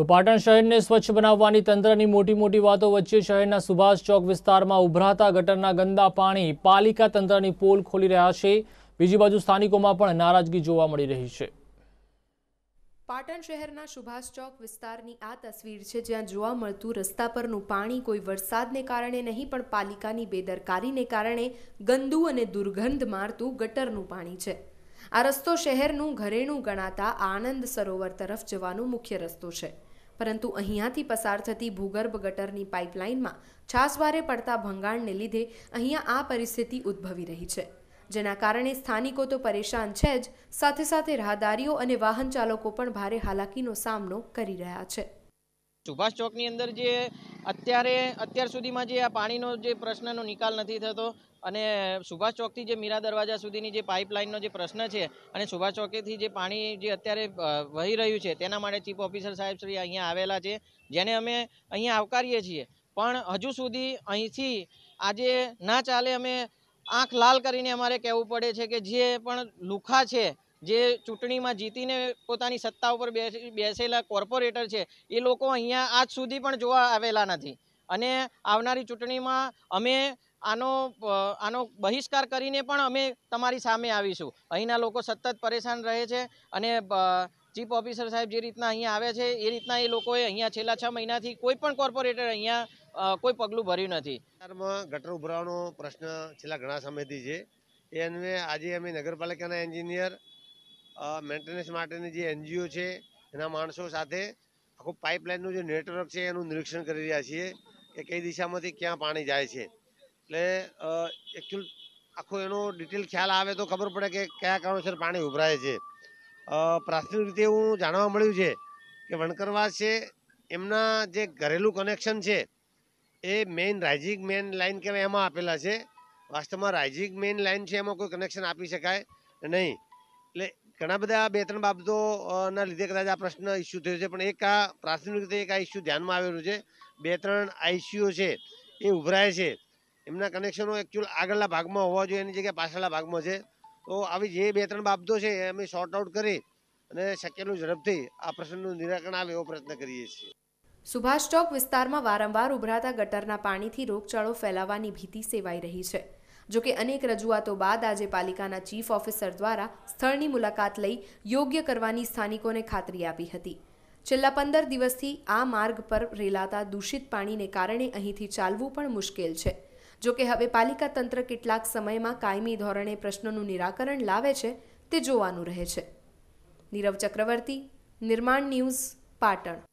તો પાટણ શહેરને સ્વચ્છ બનાવવાની તંત્રની મોટી મોટી વાતો વચ્ચે શહેરના સુભાષ ચોક વિસ્તારમાં ઉભરાતા ગટરના ગંદા પાણી પાલિકા તંત્રની પોલ ખોલી રહ્યા છે બીજી બાજુ સ્થાનિકોમાં પણ નારાજગી જોવા મળી રહી છે પાટણ શહેરના સુભાષ ચોક વિસ્તારની આ તસવીર છે જ્યાં જોવા મળતું રસ્તા પરનું પાણી કોઈ વરસાદને કારણે નહીં પણ પાલિકાની બેદરકારીને કારણે ગંદુ અને દુર્ગંધ મારતું ગટરનું પાણી છે આ રસ્તો શહેરનું ઘરેણું ગણાતા આનંદ સરોવર તરફ જવાનો મુખ્ય રસ્તો છે પરંતુ અહીંયાથી પસાર થતી ભૂગર્ભ ગટરની પાઇપલાઇનમાં છાસવારે પડતા ભંગાણને લીધે અહીંયા આ પરિસ્થિતિ ઉદ્ભવી રહી છે જેના કારણે સ્થાનિકો તો પરેશાન છે જ સાથે સાથે રાહદારીઓ અને વાહન ચાલકો પણ ભારે હાલાકીનો સામનો કરી રહ્યા છે સુભાષ ચોકની અંદર જે અત્યારે અત્યાર સુધીમાં જે આ પાણીનો જે પ્રશ્નનો નિકાલ નથી થતો અને સુભાષ ચોકથી જે મીરા દરવાજા સુધીની જે પાઇપલાઇનનો જે પ્રશ્ન છે અને સુભાષ ચોકથી જે પાણી જે અત્યારે વહી રહ્યું છે તેના માટે ચીફ ઓફિસર સાહેબ શ્રી અહીંયા આવેલા છે જેને અમે અહીંયા આવકારીએ છીએ પણ હજુ સુધી અહીંથી આજે ના ચાલે અમે આંખ લાલ કરીને અમારે કહેવું પડે છે કે જે પણ લુખા છે જે ચૂંટણીમાં જીતીને પોતાની સત્તા ઉપર બેસેલા કોર્પોરેટર છે એ લોકો અહીંયા આજ સુધી પણ જોવા આવેલા નથી અને આવનારી ચૂંટણીમાં અમે આનો આનો બહિષ્કાર કરીને પણ અમે તમારી સામે આવીશું અહીંના લોકો સતત પરેશાન રહે છે અને ચીફ ઓફિસર સાહેબ જે રીતના અહીંયા આવે છે એ રીતના એ લોકોએ અહીંયા છેલ્લા છ મહિનાથી કોઈ પણ કોર્પોરેટર અહીંયા કોઈ પગલું ભર્યું નથી વિસ્તારમાં ગટર ઉભરાવાનો પ્રશ્ન છેલ્લા ઘણા સમયથી છે એને આજે અમે નગરપાલિકાના એન્જિનિયર મેન્ટેનન્સ માટેની જે એનજીઓ છે એના માણસો સાથે આખું પાઇપલાઇનનું જે નેટવર્ક છે એનું નિરીક્ષણ કરી રહ્યા છીએ કે કઈ દિશામાંથી ક્યાં પાણી જાય છે એટલે એકચ્યુઅલ આખો એનો ડિટેલ ખ્યાલ આવે તો ખબર પડે કે કયા કારણોસર પાણી ઉભરાય છે પ્રાથમિક રીતે હું જાણવા મળ્યું છે કે વણકરવાસ છે એમના જે ઘરેલું કનેક્શન છે એ મેઇન રાઇઝિંગ મેઇન લાઇન કહેવાય એમાં આપેલા છે વાસ્તવમાં રાઇઝિંગ મેઇન લાઇન છે એમાં કોઈ કનેક્શન આપી શકાય નહીં એટલે ઘણા બધા બે ત્રણ બાબતો ના લીધે કદાચ આ પ્રશ્ન ઇસ્યુ થયો છે પણ એક આ પ્રાથમિક રીતે એક આ ઇસ્યુ ધ્યાનમાં આવેલું છે બે ત્રણ આઈસીયુ છે એ ઉભરાય છે એમના કનેક્શનો એકચ્યુઅલ આગળના ભાગમાં હોવા જોઈએ એની જગ્યાએ પાછળના ભાગમાં છે તો આવી જે બે ત્રણ બાબતો છે એ અમે શોર્ટ આઉટ કરી અને શક્યનું ઝડપથી આ પ્રશ્નનું નિરાકરણ આવે એવો પ્રયત્ન કરીએ છીએ સુભાષ ચોક વિસ્તારમાં વારંવાર ઉભરાતા ગટરના પાણીથી રોગચાળો ફેલાવાની ભીતિ સેવાઈ રહી છે જોકે અનેક રજૂઆતો બાદ આજે પાલિકાના ચીફ ઓફિસર દ્વારા સ્થળની મુલાકાત લઈ યોગ્ય કરવાની સ્થાનિકોને ખાતરી આપી હતી છેલ્લા પંદર દિવસથી આ માર્ગ પર રેલાતા દૂષિત પાણીને કારણે અહીંથી ચાલવું પણ મુશ્કેલ છે જો કે હવે પાલિકા તંત્ર કેટલાક સમયમાં કાયમી ધોરણે પ્રશ્નોનું નિરાકરણ લાવે છે તે જોવાનું રહે છે નીરવ ચક્રવર્તી નિર્માણ ન્યૂઝ પાટણ